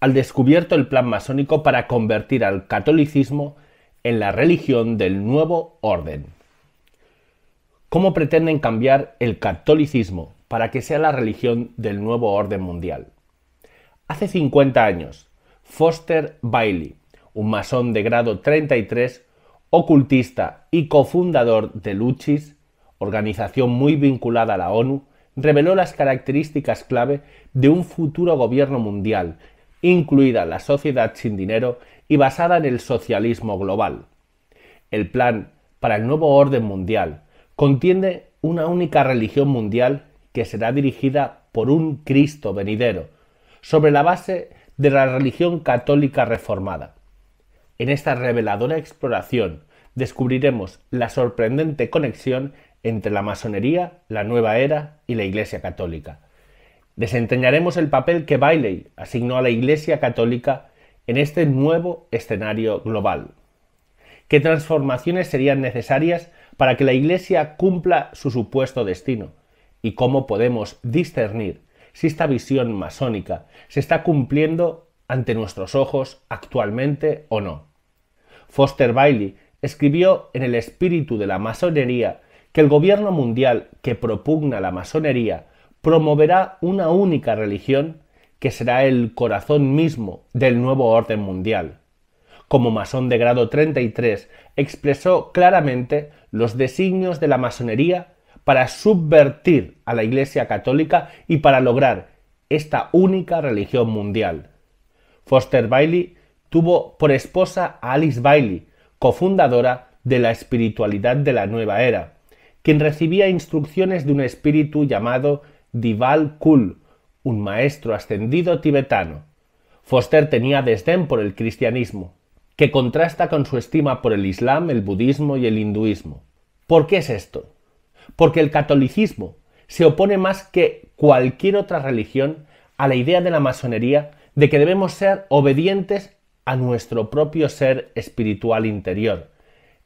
al descubierto el plan masónico para convertir al catolicismo en la religión del nuevo orden. ¿Cómo pretenden cambiar el catolicismo para que sea la religión del nuevo orden mundial? Hace 50 años, Foster Bailey, un masón de grado 33, ocultista y cofundador de Luchis, organización muy vinculada a la ONU, reveló las características clave de un futuro gobierno mundial incluida la sociedad sin dinero y basada en el socialismo global. El plan para el nuevo orden mundial contiene una única religión mundial que será dirigida por un Cristo venidero, sobre la base de la religión católica reformada. En esta reveladora exploración descubriremos la sorprendente conexión entre la masonería, la nueva era y la Iglesia católica Desentrañaremos el papel que Bailey asignó a la Iglesia Católica en este nuevo escenario global. ¿Qué transformaciones serían necesarias para que la Iglesia cumpla su supuesto destino? ¿Y cómo podemos discernir si esta visión masónica se está cumpliendo ante nuestros ojos actualmente o no? Foster Bailey escribió en el espíritu de la masonería que el gobierno mundial que propugna la masonería promoverá una única religión que será el corazón mismo del nuevo orden mundial. Como masón de grado 33, expresó claramente los designios de la masonería para subvertir a la Iglesia Católica y para lograr esta única religión mundial. Foster Bailey tuvo por esposa a Alice Bailey, cofundadora de la espiritualidad de la nueva era, quien recibía instrucciones de un espíritu llamado Dival Kul, un maestro ascendido tibetano. Foster tenía desdén por el cristianismo, que contrasta con su estima por el Islam, el budismo y el hinduismo. ¿Por qué es esto? Porque el catolicismo se opone más que cualquier otra religión a la idea de la masonería de que debemos ser obedientes a nuestro propio ser espiritual interior.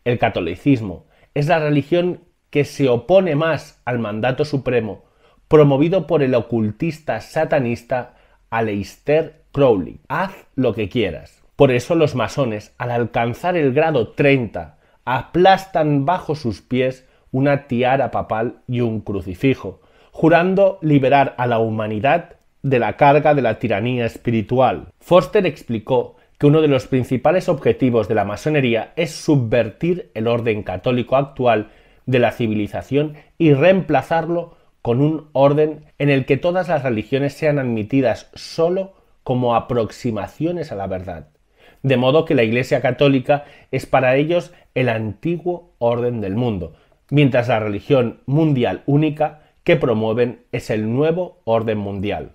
El catolicismo es la religión que se opone más al mandato supremo promovido por el ocultista satanista Aleister Crowley. Haz lo que quieras. Por eso los masones, al alcanzar el grado 30, aplastan bajo sus pies una tiara papal y un crucifijo, jurando liberar a la humanidad de la carga de la tiranía espiritual. Foster explicó que uno de los principales objetivos de la masonería es subvertir el orden católico actual de la civilización y reemplazarlo con un orden en el que todas las religiones sean admitidas solo como aproximaciones a la verdad. De modo que la Iglesia católica es para ellos el antiguo orden del mundo, mientras la religión mundial única que promueven es el nuevo orden mundial.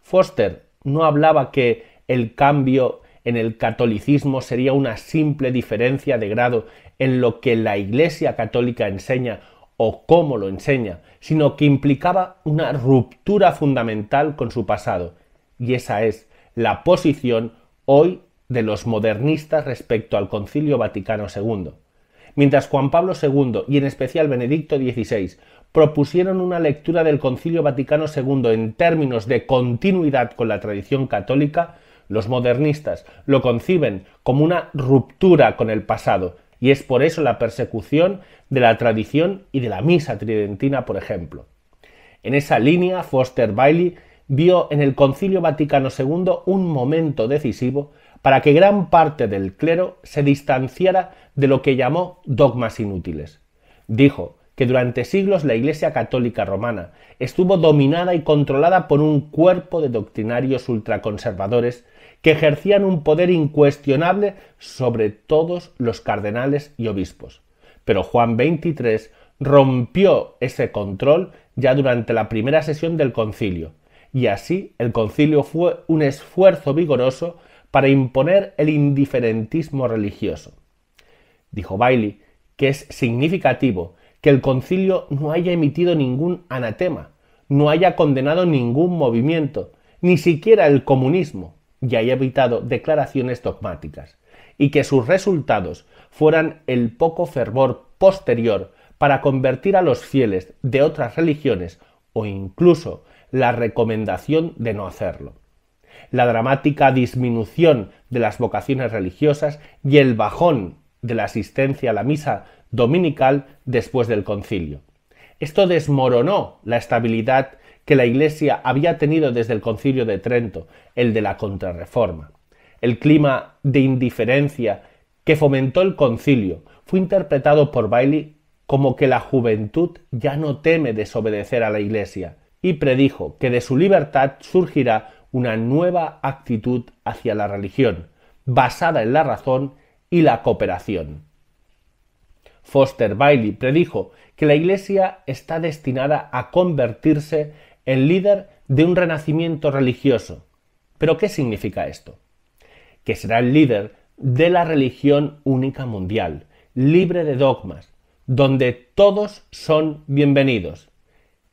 Foster no hablaba que el cambio en el catolicismo sería una simple diferencia de grado en lo que la Iglesia católica enseña o cómo lo enseña, sino que implicaba una ruptura fundamental con su pasado. Y esa es la posición hoy de los modernistas respecto al Concilio Vaticano II. Mientras Juan Pablo II y en especial Benedicto XVI propusieron una lectura del Concilio Vaticano II en términos de continuidad con la tradición católica, los modernistas lo conciben como una ruptura con el pasado, y es por eso la persecución de la tradición y de la misa tridentina, por ejemplo. En esa línea, Foster Bailey vio en el Concilio Vaticano II un momento decisivo para que gran parte del clero se distanciara de lo que llamó dogmas inútiles. Dijo que durante siglos la Iglesia Católica Romana estuvo dominada y controlada por un cuerpo de doctrinarios ultraconservadores que ejercían un poder incuestionable sobre todos los cardenales y obispos. Pero Juan XXIII rompió ese control ya durante la primera sesión del concilio, y así el concilio fue un esfuerzo vigoroso para imponer el indiferentismo religioso. Dijo Bailey que es significativo que el concilio no haya emitido ningún anatema, no haya condenado ningún movimiento, ni siquiera el comunismo, y haya evitado declaraciones dogmáticas, y que sus resultados fueran el poco fervor posterior para convertir a los fieles de otras religiones o incluso la recomendación de no hacerlo. La dramática disminución de las vocaciones religiosas y el bajón de la asistencia a la misa dominical después del concilio. Esto desmoronó la estabilidad que la Iglesia había tenido desde el concilio de Trento, el de la contrarreforma. El clima de indiferencia que fomentó el concilio fue interpretado por Bailey como que la juventud ya no teme desobedecer a la Iglesia, y predijo que de su libertad surgirá una nueva actitud hacia la religión, basada en la razón y la cooperación. Foster Bailey predijo que la Iglesia está destinada a convertirse el líder de un renacimiento religioso. ¿Pero qué significa esto? Que será el líder de la religión única mundial, libre de dogmas, donde todos son bienvenidos.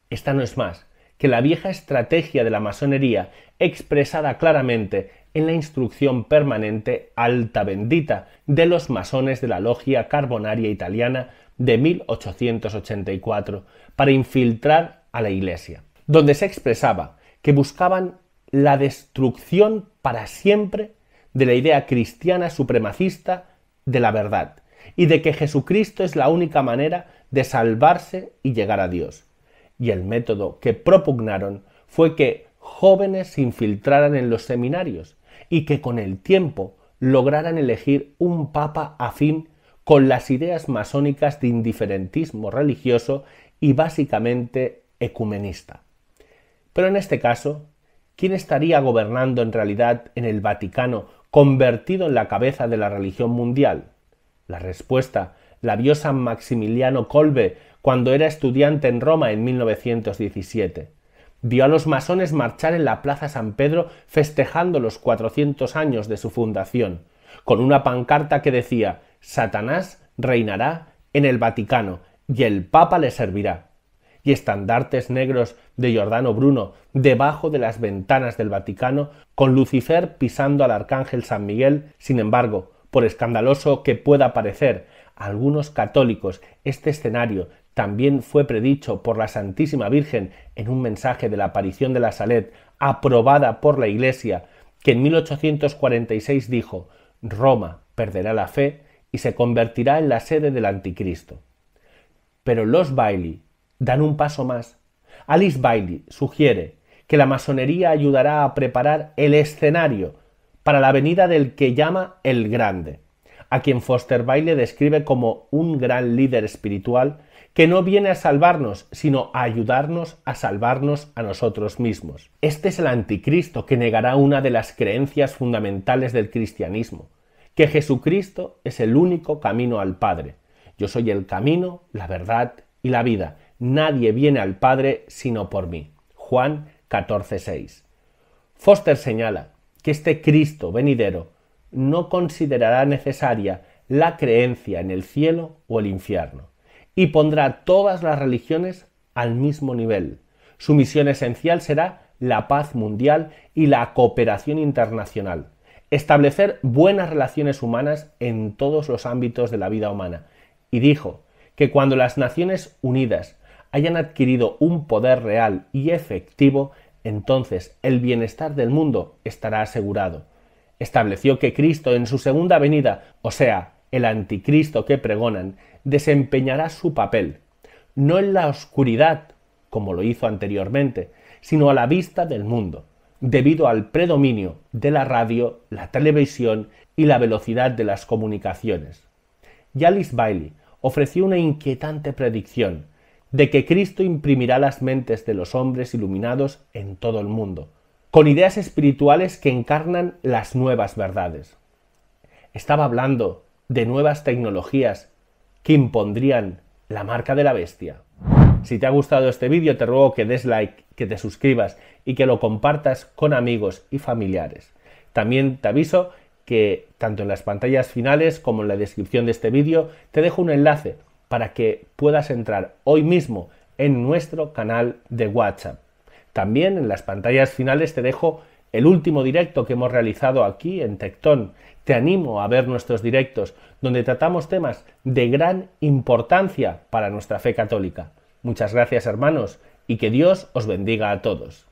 Esta no es más que la vieja estrategia de la masonería expresada claramente en la instrucción permanente alta bendita de los masones de la logia carbonaria italiana de 1884 para infiltrar a la Iglesia donde se expresaba que buscaban la destrucción para siempre de la idea cristiana supremacista de la verdad y de que Jesucristo es la única manera de salvarse y llegar a Dios. Y el método que propugnaron fue que jóvenes se infiltraran en los seminarios y que con el tiempo lograran elegir un papa afín con las ideas masónicas de indiferentismo religioso y básicamente ecumenista. Pero en este caso, ¿quién estaría gobernando en realidad en el Vaticano, convertido en la cabeza de la religión mundial? La respuesta la vio San Maximiliano Kolbe cuando era estudiante en Roma en 1917. Vio a los masones marchar en la Plaza San Pedro festejando los 400 años de su fundación, con una pancarta que decía Satanás reinará en el Vaticano y el Papa le servirá y estandartes negros de Giordano Bruno debajo de las ventanas del Vaticano, con Lucifer pisando al arcángel San Miguel. Sin embargo, por escandaloso que pueda parecer a algunos católicos, este escenario también fue predicho por la Santísima Virgen en un mensaje de la aparición de la Salet, aprobada por la Iglesia, que en 1846 dijo, Roma perderá la fe y se convertirá en la sede del anticristo. Pero los Bailey dan un paso más. Alice Bailey sugiere que la masonería ayudará a preparar el escenario para la venida del que llama el Grande, a quien Foster Bailey describe como un gran líder espiritual que no viene a salvarnos, sino a ayudarnos a salvarnos a nosotros mismos. Este es el anticristo que negará una de las creencias fundamentales del cristianismo, que Jesucristo es el único camino al Padre. Yo soy el camino, la verdad y la vida nadie viene al Padre sino por mí. Juan 14:6. Foster señala que este Cristo venidero no considerará necesaria la creencia en el cielo o el infierno y pondrá todas las religiones al mismo nivel. Su misión esencial será la paz mundial y la cooperación internacional. Establecer buenas relaciones humanas en todos los ámbitos de la vida humana. Y dijo que cuando las Naciones Unidas hayan adquirido un poder real y efectivo, entonces el bienestar del mundo estará asegurado. Estableció que Cristo en su segunda venida, o sea, el anticristo que pregonan, desempeñará su papel, no en la oscuridad, como lo hizo anteriormente, sino a la vista del mundo, debido al predominio de la radio, la televisión y la velocidad de las comunicaciones. yalis Bailey ofreció una inquietante predicción de que Cristo imprimirá las mentes de los hombres iluminados en todo el mundo, con ideas espirituales que encarnan las nuevas verdades. Estaba hablando de nuevas tecnologías que impondrían la marca de la bestia. Si te ha gustado este vídeo te ruego que des like, que te suscribas y que lo compartas con amigos y familiares. También te aviso que tanto en las pantallas finales como en la descripción de este vídeo te dejo un enlace para que puedas entrar hoy mismo en nuestro canal de WhatsApp. También en las pantallas finales te dejo el último directo que hemos realizado aquí en Tectón. Te animo a ver nuestros directos donde tratamos temas de gran importancia para nuestra fe católica. Muchas gracias hermanos y que Dios os bendiga a todos.